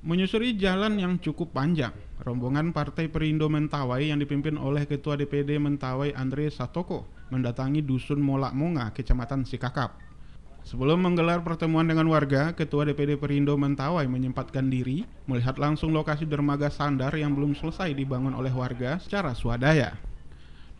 Menyusuri jalan yang cukup panjang, rombongan Partai Perindo Mentawai yang dipimpin oleh Ketua DPD Mentawai Andre Satoko mendatangi Dusun Molak Monga, Kecamatan Sikakap. Sebelum menggelar pertemuan dengan warga, Ketua DPD Perindo Mentawai menyempatkan diri melihat langsung lokasi dermaga sandar yang belum selesai dibangun oleh warga secara swadaya.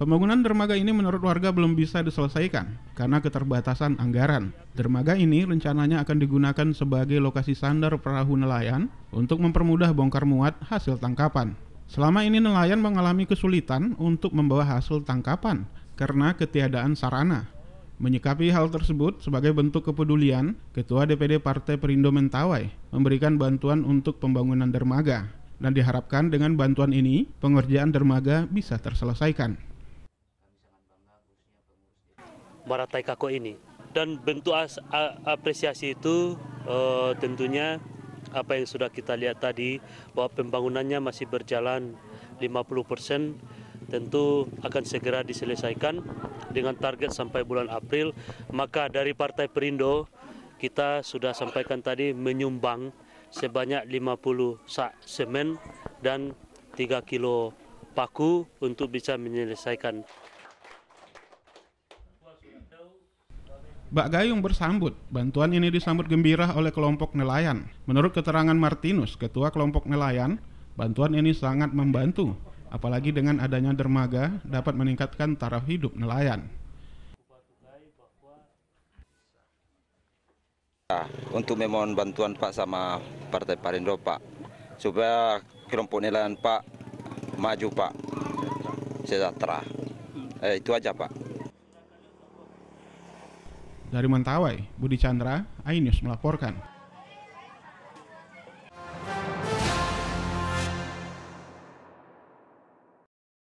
Pembangunan dermaga ini menurut warga belum bisa diselesaikan karena keterbatasan anggaran. Dermaga ini rencananya akan digunakan sebagai lokasi sandar perahu nelayan untuk mempermudah bongkar muat hasil tangkapan. Selama ini nelayan mengalami kesulitan untuk membawa hasil tangkapan karena ketiadaan sarana. Menyikapi hal tersebut sebagai bentuk kepedulian, Ketua DPD Partai Perindo Mentawai memberikan bantuan untuk pembangunan dermaga dan diharapkan dengan bantuan ini pengerjaan dermaga bisa terselesaikan maratai Kako ini. Dan bentuk apresiasi itu uh, tentunya apa yang sudah kita lihat tadi bahwa pembangunannya masih berjalan 50 persen tentu akan segera diselesaikan dengan target sampai bulan April. Maka dari Partai Perindo kita sudah sampaikan tadi menyumbang sebanyak 50 sak semen dan 3 kilo paku untuk bisa menyelesaikan Mbak Gayung bersambut, bantuan ini disambut gembira oleh kelompok nelayan. Menurut keterangan Martinus, ketua kelompok nelayan, bantuan ini sangat membantu, apalagi dengan adanya dermaga dapat meningkatkan taraf hidup nelayan. Untuk memohon bantuan Pak sama Partai Parindo Pak, supaya kelompok nelayan Pak maju Pak, sejahtera. Eh, itu aja Pak. Dari Mentawai, Budi Chandra, Ainus melaporkan.